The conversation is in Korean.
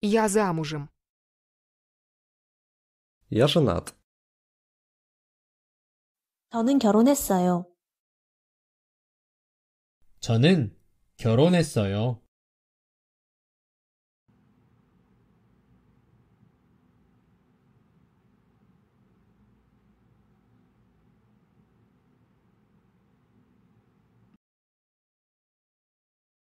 Я замужем. Я женат. 저는 결혼했어요. 저는 결혼했어요.